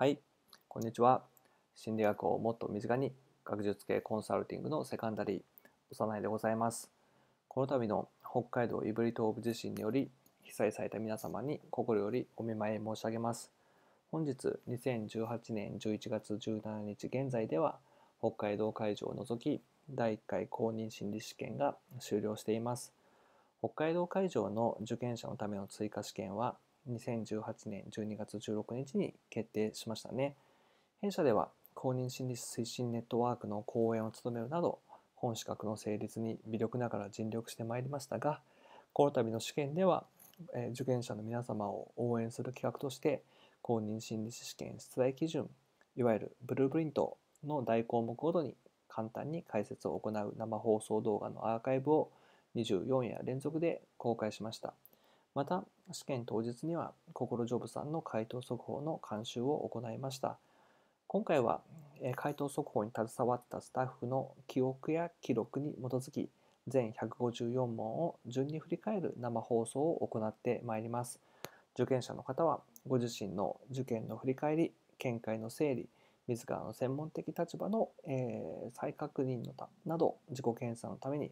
はい、こんにちは。心理学をもっと身近に学術系コンサルティングのセカンダリー、幼いでございます。この度の北海道胆振東部地震により被災された皆様に心よりお見舞い申し上げます。本日2018年11月17日現在では北海道会場を除き第1回公認心理試験が終了しています。北海道会場の受験者のための追加試験は2018年12月16日に決定しましたね。弊社では公認心理推進ネットワークの講演を務めるなど本資格の成立に微力ながら尽力してまいりましたがこの度の試験では、え受験者の皆様を応援する企画として公認心理試験出題基準いわゆるブループリントの大項目ごとに簡単に解説を行う生放送動画のアーカイブを24夜連続で公開しました。また、試験当日には、心ジョブさんの回答速報の監修を行いました。今回は、回答速報に携わったスタッフの記憶や記録に基づき、全154問を順に振り返る生放送を行ってまいります。受験者の方は、ご自身の受験の振り返り、見解の整理、自らの専門的立場の、えー、再確認のたなど自己検査のために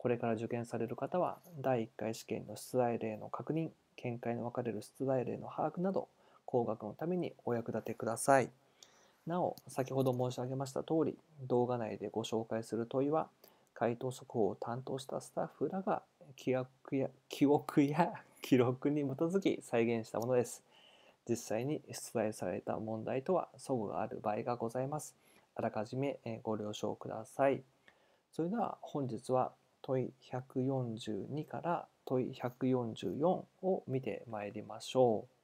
これから受験される方は、第1回試験の出題例の確認、見解の分かれる出題例の把握など、工学のためにお役立てください。なお、先ほど申し上げました通り、動画内でご紹介する問いは、回答速報を担当したスタッフらが記憶や記憶や記録に基づき再現したものです。実際に出題された問題とは齟齬がある場合がございます。あらかじめご了承ください。それでは本日は問142から問144を見てまいりましょう。